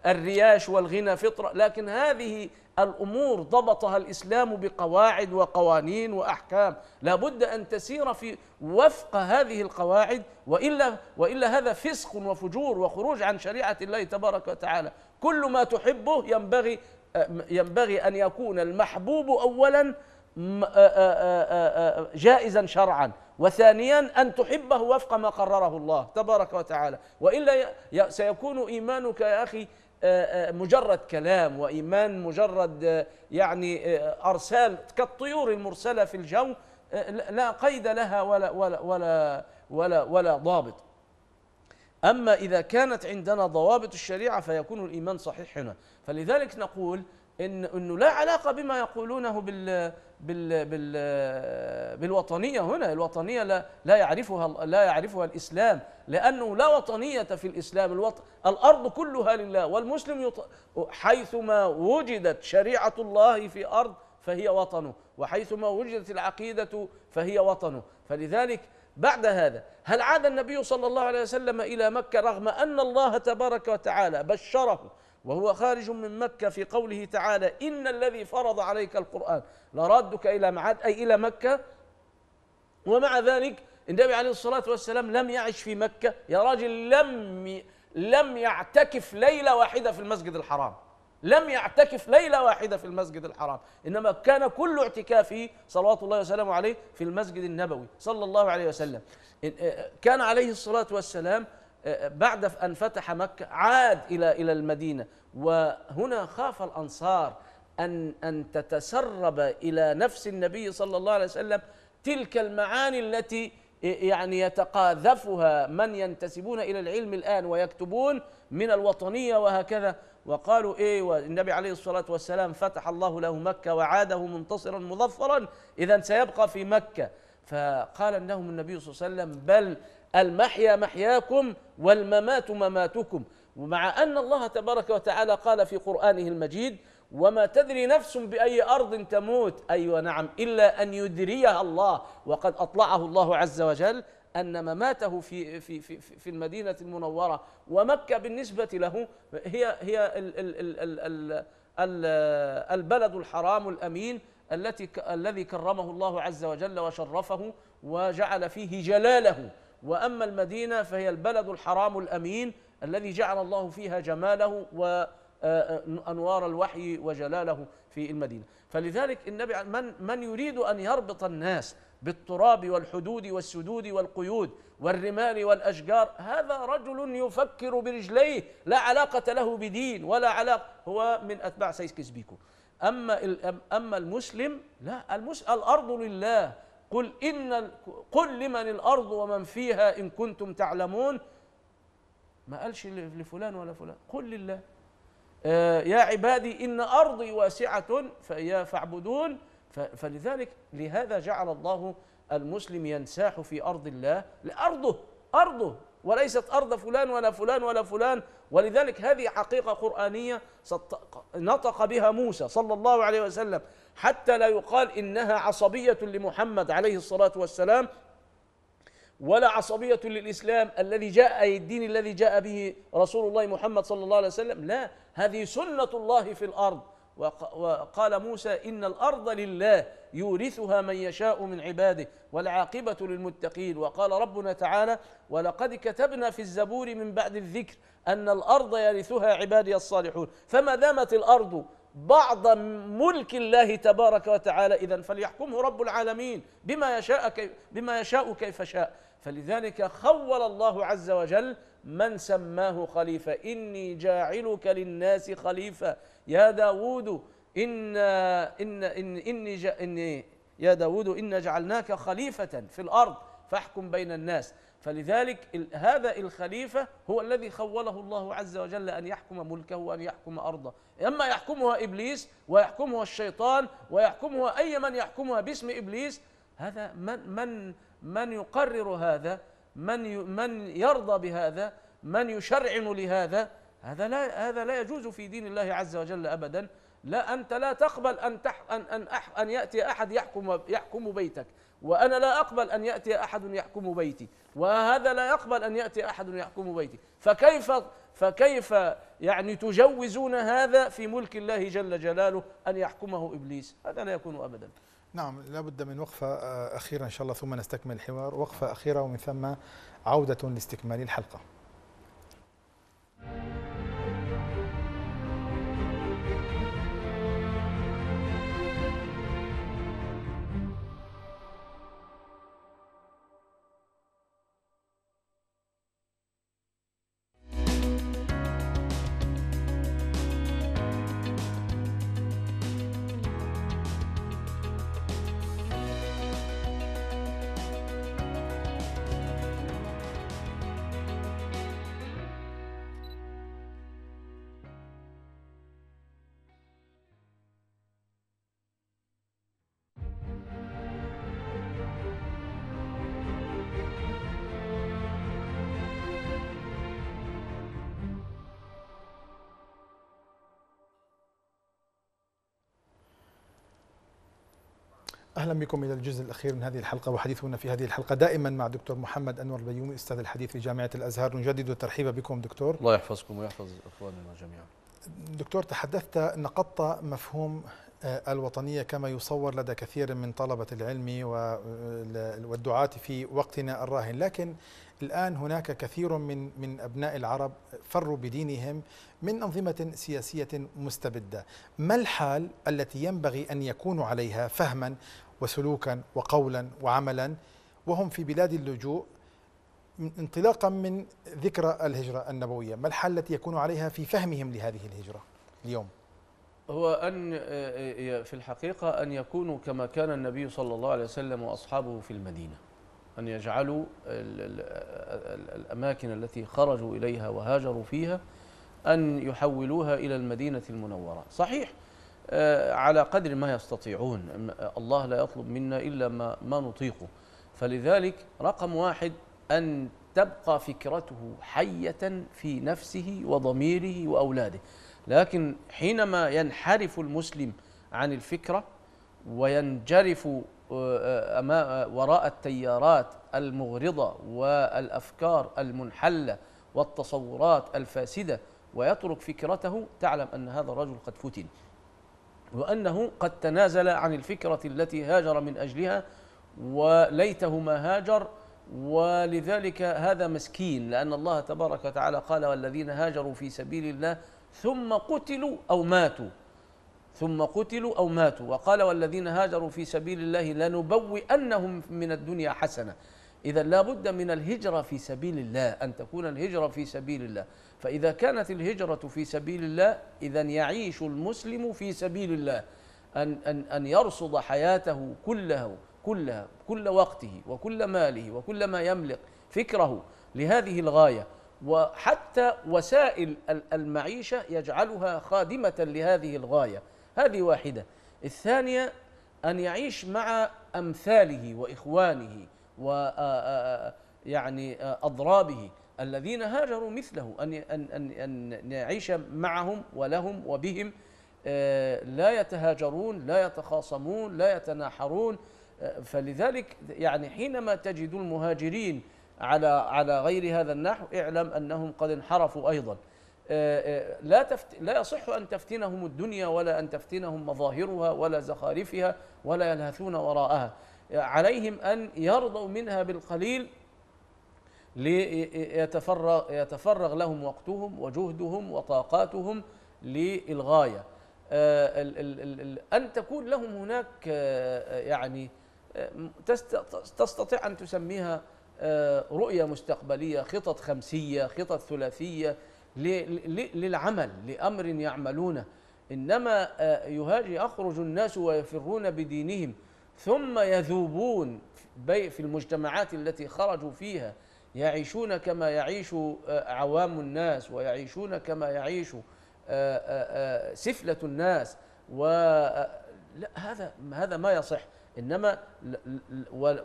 الرياش والغنى فطرة لكن هذه الأمور ضبطها الإسلام بقواعد وقوانين وأحكام لا بد أن تسير في وفق هذه القواعد وإلا, وإلا هذا فسق وفجور وخروج عن شريعة الله تبارك وتعالى كل ما تحبه ينبغي, ينبغي أن يكون المحبوب أولا جائزا شرعا وثانيا أن تحبه وفق ما قرره الله تبارك وتعالى وإلا سيكون إيمانك يا أخي مجرد كلام وإيمان مجرد آه، يعني آه، أرسال كالطيور المرسلة في الجو آه، لا قيد لها ولا ولا ولا ولا, ولا ضابط أما إذا كانت عندنا ضوابط الشريعة فيكون الإيمان صحيح هنا فلذلك نقول إن انه لا علاقه بما يقولونه بال بال بال بالوطنيه هنا الوطنيه لا لا يعرفها لا يعرفها الاسلام لانه لا وطنيه في الاسلام الوط... الارض كلها لله والمسلم يط... حيثما وجدت شريعه الله في ارض فهي وطنه وحيثما وجدت العقيده فهي وطنه فلذلك بعد هذا هل عاد النبي صلى الله عليه وسلم الى مكه رغم ان الله تبارك وتعالى بشره وهو خارج من مكة في قوله تعالى إن الذي فرض عليك القرآن لرادك إلى معاد أي إلى مكة ومع ذلك النبي عليه الصلاة والسلام لم يعش في مكة يا راجل لم لم يعتكف ليلة واحدة في المسجد الحرام لم يعتكف ليلة واحدة في المسجد الحرام إنما كان كل اعتكافه صلوات الله وسلامه عليه في المسجد النبوي صلى الله عليه وسلم كان عليه الصلاة والسلام بعد أن فتح مكة عاد إلى إلى المدينة وهنا خاف الأنصار أن أن تتسرب إلى نفس النبي صلى الله عليه وسلم تلك المعاني التي يعني يتقاذفها من ينتسبون إلى العلم الآن ويكتبون من الوطنية وهكذا وقالوا إيه والنبي عليه الصلاة والسلام فتح الله له مكة وعاده منتصرا مظفرا إذا سيبقى في مكة فقال لهم النبي صلى الله عليه وسلم بل المحيا محياكم والممات مماتكم ومع أن الله تبارك وتعالى قال في قرآنه المجيد وما تدري نفس بأي أرض تموت أيوة نعم إلا أن يدريها الله وقد أطلعه الله عز وجل أن مماته في في في في المدينة المنورة ومكة بالنسبة له هي هي البلد الحرام الأمين التي الذي كرمه الله عز وجل وشرفه وجعل فيه جلاله واما المدينه فهي البلد الحرام الامين الذي جعل الله فيها جماله وانوار آه، آه، الوحي وجلاله في المدينه فلذلك النبي من من يريد ان يربط الناس بالتراب والحدود والسدود والقيود والرمال والاشجار هذا رجل يفكر برجليه لا علاقه له بدين ولا علاقه هو من اتباع سيس كسبيكو اما اما المسلم لا الارض لله قل إن قل لمن الأرض ومن فيها إن كنتم تعلمون ما قالش لفلان ولا فلان قل لله آه، يا عبادي إن أرضي واسعة فيا فاعبدون فلذلك لهذا جعل الله المسلم ينساح في أرض الله لأرضه أرضه وليست أرض فلان ولا فلان ولا فلان ولذلك هذه حقيقة قرآنية نطق بها موسى صلى الله عليه وسلم حتى لا يقال إنها عصبية لمحمد عليه الصلاة والسلام ولا عصبية للإسلام الذي جاء أي الدين الذي جاء به رسول الله محمد صلى الله عليه وسلم لا هذه سنة الله في الأرض وقال موسى إن الأرض لله يورثها من يشاء من عباده والعاقبة للمتقين وقال ربنا تعالى ولقد كتبنا في الزبور من بعد الذكر أن الأرض يرثها عبادي الصالحون فما دامت الأرض بعض ملك الله تبارك وتعالى إذا فليحكمه رب العالمين بما يشاء كيف بما يشاء كيف شاء فلذلك خول الله عز وجل من سماه خليفة إني جاعلك للناس خليفة يا داود إن إن إن إني إن يا داود إنا جعلناك خليفة في الأرض فاحكم بين الناس فلذلك هذا الخليفة هو الذي خوله الله عز وجل أن يحكم ملكه وأن يحكم أرضه أما يحكمها إبليس ويحكمها الشيطان ويحكمها أي من يحكمها باسم إبليس هذا من من من يقرر هذا من من يرضى بهذا من يشرعن لهذا هذا لا هذا لا يجوز في دين الله عز وجل ابدا لا انت لا تقبل ان تح ان ان, أح أن ياتي احد يحكم يحكم بيتك وانا لا اقبل ان ياتي احد يحكم بيتي وهذا لا يقبل ان ياتي احد يحكم بيتي فكيف فكيف يعني تجوزون هذا في ملك الله جل جلاله ان يحكمه ابليس هذا لا يكون ابدا نعم لا بد من وقفة آه، أخيرة إن شاء الله ثم نستكمل الحوار وقفة أخيرة ومن ثم عودة لاستكمال الحلقة بكم إلى الجزء الأخير من هذه الحلقة وحديثنا في هذه الحلقة دائما مع دكتور محمد أنور البيومي أستاذ الحديث في جامعة الأزهر نجدد الترحيب بكم دكتور الله يحفظكم ويحفظ إخواننا جميعا دكتور تحدثت نقطة مفهوم آه، الوطنية كما يصور لدى كثير من طلبة العلم آه، والدعاة في وقتنا الراهن لكن الآن هناك كثير من من أبناء العرب فروا بدينهم من أنظمة سياسية مستبدة ما الحال التي ينبغي أن يكونوا عليها فهما وسلوكا وقولا وعملا وهم في بلاد اللجوء انطلاقا من ذكرى الهجرة النبوية ما الحال التي يكون عليها في فهمهم لهذه الهجرة اليوم هو أن آه، آه، آه، في الحقيقة أن يكونوا كما كان النبي صلى الله عليه وسلم وأصحابه في المدينة أن يجعلوا الأماكن التي خرجوا إليها وهاجروا فيها أن يحولوها إلى المدينة المنورة صحيح آه، على قدر ما يستطيعون الله لا يطلب منا إلا ما, ما نطيقه فلذلك رقم واحد أن تبقى فكرته حية في نفسه وضميره وأولاده لكن حينما ينحرف المسلم عن الفكرة وينجرف آه، آه، وراء التيارات المغرضة والأفكار المنحلة والتصورات الفاسدة ويترك فكرته تعلم أن هذا الرجل قد فتن وأنه قد تنازل عن الفكرة التي هاجر من أجلها وليته ما هاجر ولذلك هذا مسكين لأن الله تبارك وتعالى قال والذين هاجروا في سبيل الله ثم قتلوا أو ماتوا ثم قتلوا أو ماتوا وقال والذين هاجروا في سبيل الله لنبوئنهم من الدنيا حسنة إذا لا بد من الهجرة في سبيل الله أن تكون الهجرة في سبيل الله فإذا كانت الهجرة في سبيل الله إذا يعيش المسلم في سبيل الله أن أن أن يرصد حياته كلها كلها كل وقته وكل ماله وكل ما يملك فكره لهذه الغاية وحتى وسائل المعيشة يجعلها خادمة لهذه الغاية هذه واحدة الثانية أن يعيش مع أمثاله وإخوانه و يعني أضرابه الذين هاجروا مثله أن, أن, أن, نعيش معهم ولهم وبهم آه، لا يتهاجرون لا يتخاصمون لا يتناحرون آه، فلذلك يعني حينما تجد المهاجرين على على غير هذا النحو اعلم انهم قد انحرفوا ايضا آه، لا تفت لا يصح ان تفتنهم الدنيا ولا ان تفتنهم مظاهرها ولا زخارفها ولا يلهثون وراءها عليهم ان يرضوا منها بالقليل ليتفرغ يتفرغ لهم وقتهم وجهدهم وطاقاتهم للغايه آه، ان تكون لهم هناك آه، يعني آه، تستطيع ان تسميها رؤيه مستقبليه خطط خمسيه خطط ثلاثيه للعمل لامر يعملونه انما يهاجي يخرج الناس ويفرون بدينهم ثم يذوبون في المجتمعات التي خرجوا فيها يعيشون كما يعيش آه، عوام الناس ويعيشون كما يعيش آه، آه، سفلة الناس و لا هذا هذا ما يصح انما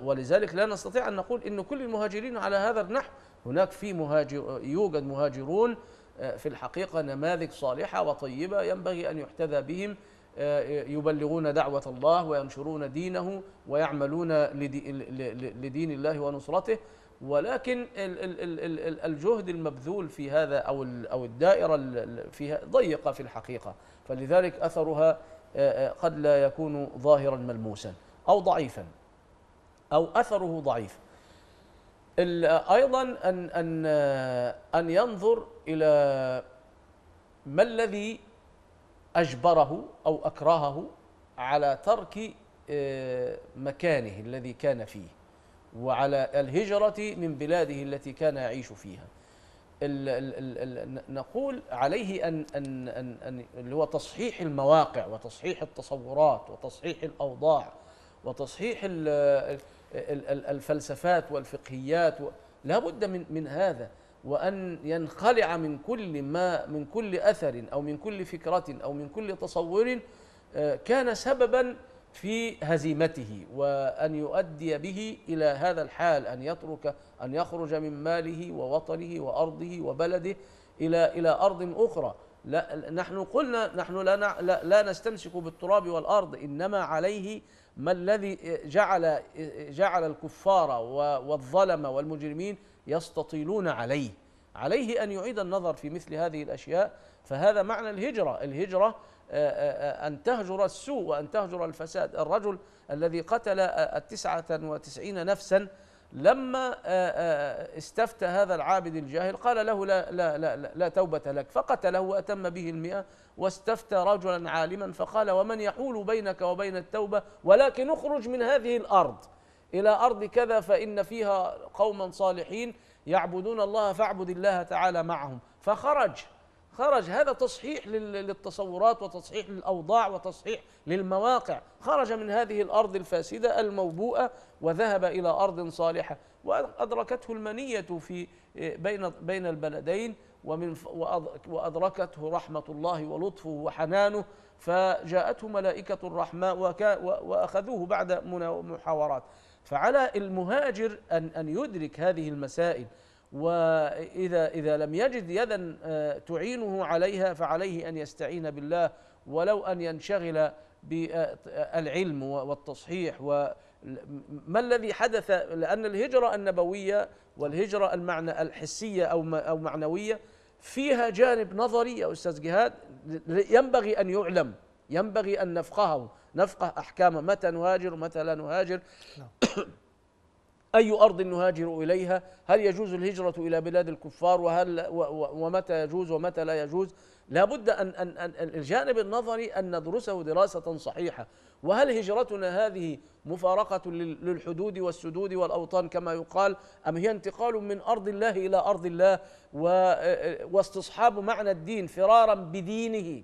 ولذلك لا نستطيع ان نقول ان كل المهاجرين على هذا النحو هناك في مهاجر يوجد مهاجرون في الحقيقه نماذج صالحه وطيبه ينبغي ان يحتذى بهم يبلغون دعوة الله وينشرون دينه ويعملون لدين الله ونصرته ولكن الجهد المبذول في هذا أو أو الدائرة فيها ضيقة في الحقيقة فلذلك أثرها قد لا يكون ظاهرا ملموسا أو ضعيفا أو أثره ضعيف أيضا أن أن أن ينظر إلى ما الذي أجبره أو أكرهه على ترك مكانه الذي كان فيه وعلى الهجرة من بلاده التي كان يعيش فيها ال ال ال نقول عليه أن, أن, أن, أن اللي هو تصحيح المواقع وتصحيح التصورات وتصحيح الأوضاع وتصحيح الـ الـ الفلسفات والفقهيات لا بد من, من هذا وأن ينخلع من كل ما من كل أثر أو من كل فكرة أو من كل تصور آه، كان سبباً في هزيمته وأن يؤدي به إلى هذا الحال أن يترك أن يخرج من ماله ووطنه وأرضه وبلده إلى إلى أرض أخرى لا نحن قلنا نحن لا, لا لا نستمسك بالتراب والأرض إنما عليه ما الذي جعل جعل الكفار والظلمة والمجرمين يستطيلون عليه عليه أن يعيد النظر في مثل هذه الأشياء فهذا معنى الهجرة الهجرة آه، آه، آه، أن تهجر السوء وأن تهجر الفساد الرجل الذي قتل التسعة وتسعين نفسا لما استفتى هذا العابد الجاهل قال له لا, لا, لا, لا توبة لك فقتله وأتم به المئة واستفتى رجلا عالما فقال ومن يحول بينك وبين التوبة ولكن اخرج من هذه الأرض إلى أرض كذا فإن فيها قوما صالحين يعبدون الله فاعبد الله تعالى معهم فخرج خرج هذا تصحيح للتصورات وتصحيح للأوضاع وتصحيح للمواقع خرج من هذه الأرض الفاسدة الموبوءة وذهب إلى أرض صالحة وأدركته المنية في بين بين البلدين ومن وأدركته رحمة الله ولطفه وحنانه فجاءته ملائكة الرحمة وأخذوه بعد محاورات فعلى المهاجر أن أن يدرك هذه المسائل واذا اذا لم يجد يدا آه، تعينه عليها فعليه ان يستعين بالله ولو ان ينشغل بالعلم آه، آه، والتصحيح وما الذي حدث لان الهجره النبويه والهجره المعنى الحسيه او او معنويه فيها جانب نظري يا استاذ جهاد ينبغي ان يعلم ينبغي ان نفقهه نفقه احكام متى نهاجر ومتى لا نهاجر نعم. (coughs) أي أرض نهاجر إليها هل يجوز الهجرة إلى بلاد الكفار وهل ومتى يجوز ومتى لا يجوز لابد أن, أن, أن الجانب النظري أن ندرسه دراسة صحيحة وهل هجرتنا هذه مفارقة للحدود والسدود والأوطان كما يقال أم هي انتقال من أرض الله إلى أرض الله واستصحاب معنى الدين فرارا بدينه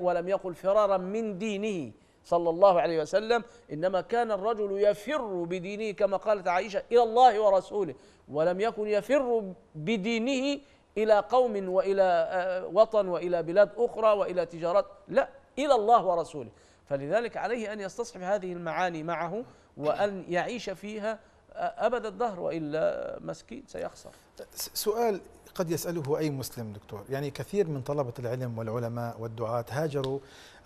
ولم يقل فرارا من دينه صلى الله عليه وسلم إنما كان الرجل يفر بدينه كما قالت عائشة إلى الله ورسوله ولم يكن يفر بدينه إلى قوم وإلى آه، وطن وإلى بلاد أخرى وإلى تجارات لا إلى الله ورسوله فلذلك عليه أن يستصحب هذه المعاني معه وأن يعيش فيها آه، أبد الدهر وإلا مسكين سيخسر سؤال قد يسأله أي مسلم دكتور يعني كثير من طلبة العلم والعلماء والدعاة هاجروا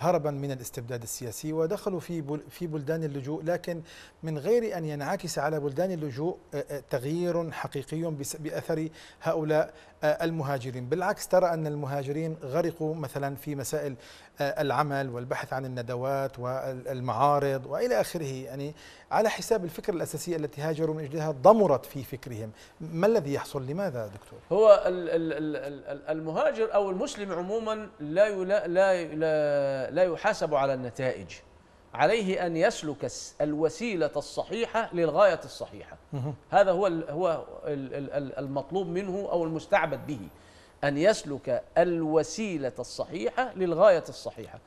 هربا من الاستبداد السياسي ودخلوا في في بلدان اللجوء لكن من غير ان ينعكس على بلدان اللجوء آه، آه، تغيير حقيقي باثر هؤلاء آه، المهاجرين بالعكس ترى ان المهاجرين غرقوا مثلا في مسائل العمل والبحث عن الندوات والمعارض والى اخره يعني على حساب الفكره الاساسيه التي هاجروا من اجلها ضمرت في فكرهم ما الذي يحصل لماذا دكتور هو المهاجر او المسلم عموما لا لا لا لا يحاسب على النتائج عليه أن يسلك الوسيلة الصحيحة للغاية الصحيحة هذا هو هو المطلوب منه أو المستعبد به أن يسلك الوسيلة الصحيحة للغاية الصحيحة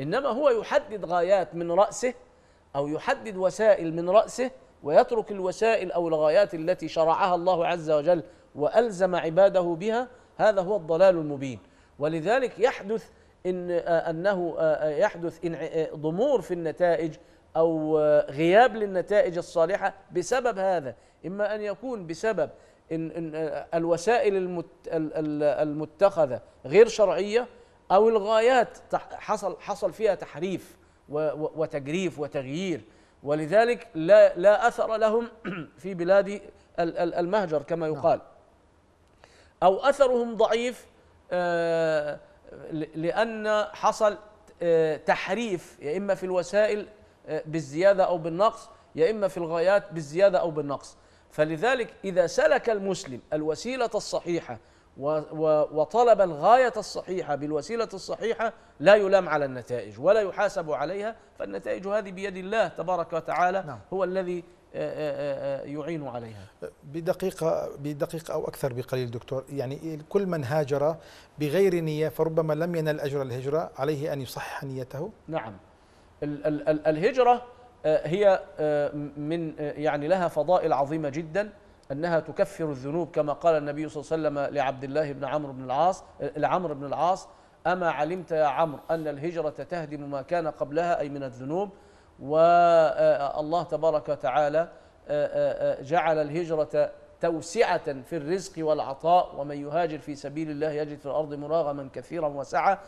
إنما هو يحدد غايات من رأسه أو يحدد وسائل من رأسه ويترك الوسائل أو الغايات التي شرعها الله عز وجل وألزم عباده بها هذا هو الضلال المبين ولذلك يحدث إن آه، أنه آه، آه، يحدث ضمور في النتائج أو غياب للنتائج الصالحة بسبب هذا إما أن يكون بسبب إن إن الوسائل المتخذة غير شرعية أو الغايات حصل حصل فيها تحريف وتجريف وتغيير ولذلك لا لا أثر لهم (clears throat) في بلاد المهجر كما يقال نعم. أو أثرهم ضعيف آه لأن حصل آه، تحريف يا إما في الوسائل آه، بالزيادة أو بالنقص يا إما في الغايات بالزيادة أو بالنقص فلذلك إذا سلك المسلم الوسيلة الصحيحة وطلب الغاية الصحيحة بالوسيلة الصحيحة لا يلام على النتائج ولا يحاسب عليها فالنتائج هذه بيد الله تبارك وتعالى نعم. هو الذي آه، آه، آه، يعين عليها بدقيقة بدقيقة أو أكثر بقليل دكتور يعني كل من هاجر بغير نية فربما لم ينل أجر الهجرة عليه أن يصحح نيته نعم ال ال ال الهجرة هي من يعني لها فضائل عظيمة جدا أنها تكفر الذنوب كما قال النبي صلى الله عليه وسلم لعبد الله بن عمرو بن العاص لعمرو بن العاص أما علمت يا عمرو أن الهجرة تهدم ما كان قبلها أي من الذنوب والله آه، آه، تبارك وتعالى آه، جعل الهجرة توسعة في الرزق والعطاء ومن يهاجر في سبيل الله يجد في الأرض مراغما كثيرا وسعة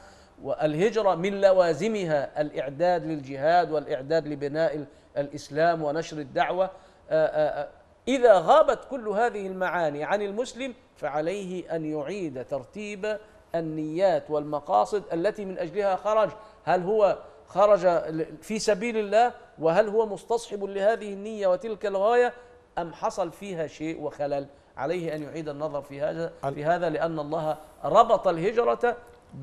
والهجرة من لوازمها الإعداد للجهاد والإعداد لبناء الإسلام ونشر الدعوة إذا غابت كل هذه المعاني عن المسلم فعليه أن يعيد ترتيب النيات والمقاصد التي من أجلها خرج هل هو خرج في سبيل الله وهل هو مستصحب لهذه النية وتلك الغاية أم حصل فيها شيء وخلل عليه أن يعيد النظر في هذا في هذا لأن الله ربط الهجرة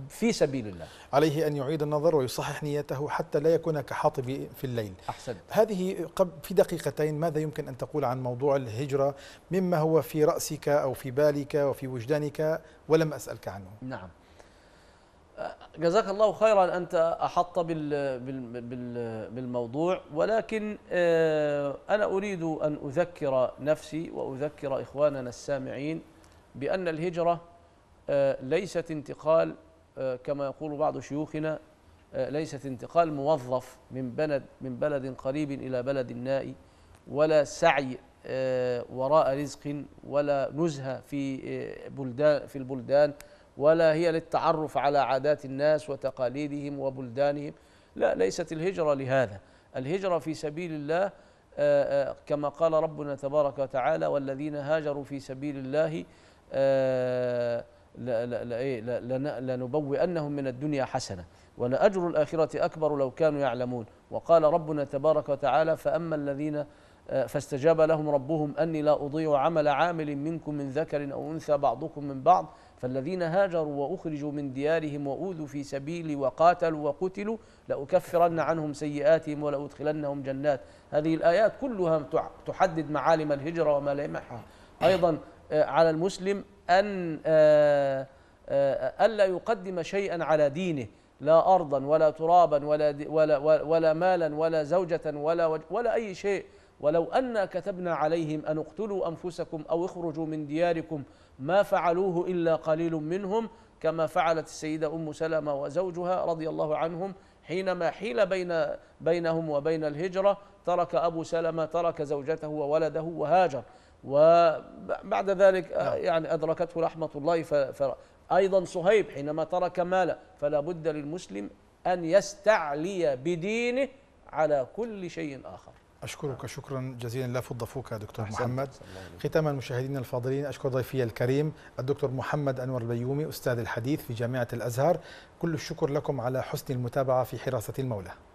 في سبيل الله عليه أن يعيد النظر ويصحح نيته حتى لا يكون كحاطب في الليل أحسن هذه في دقيقتين ماذا يمكن أن تقول عن موضوع الهجرة مما هو في رأسك أو في بالك وفي وجدانك ولم أسألك عنه نعم جزاك الله خيرا أنت أحط بالموضوع ولكن آه، أنا أريد أن أذكر نفسي وأذكر إخواننا السامعين بأن الهجرة آه، ليست انتقال آه، كما يقول بعض شيوخنا ليست انتقال موظف من بلد من بلد قريب إلى بلد نائي ولا سعي وراء رزق ولا نزهة في بلدان في البلدان ولا هي للتعرف على عادات الناس وتقاليدهم وبلدانهم لا ليست الهجره لهذا الهجره في سبيل الله آه، آه، كما قال ربنا تبارك وتعالى والذين هاجروا في سبيل الله آه، إيه، لنبوئنهم من الدنيا حسنه ولأجر الآخرة أكبر لو كانوا يعلمون وقال ربنا تبارك وتعالى فأما الذين فاستجاب لهم ربهم أني لا أضيع عمل عامل منكم من ذكر أو أنثى بعضكم من بعض فالذين هاجروا وأخرجوا من ديارهم وأوذوا في سبيلي وقاتلوا وقتلوا لأكفرن عنهم سيئاتهم ولأدخلنهم جنات هذه الآيات كلها تحدد معالم الهجرة وملامحها أيضا آه، على المسلم أن ألا آه، آه، يقدم شيئا على دينه لا أرضا ولا ترابا ولا, ولا, ولا مالا ولا زوجة ولا, ولا أي شيء ولو أنا كتبنا عليهم أن اقتلوا أنفسكم أو اخرجوا من دياركم ما فعلوه إلا قليل منهم كما فعلت السيدة أم سلمة وزوجها رضي الله عنهم حينما حيل بين بينهم وبين الهجرة ترك أبو سلمة ترك زوجته وولده وهاجر وبعد ذلك آه، نعم. يعني أدركته رحمة الله أيضا صهيب حينما ترك ماله فلا بد للمسلم أن يستعلي بدينه على كل شيء آخر أشكرك شكرا جزيلا لا فضة فوك دكتور أحسن. محمد ختاما مشاهدينا الفاضلين أشكر ضيفي الكريم الدكتور محمد أنور البيومي أستاذ الحديث في جامعة الأزهر كل الشكر لكم على حسن المتابعة في حراسة المولى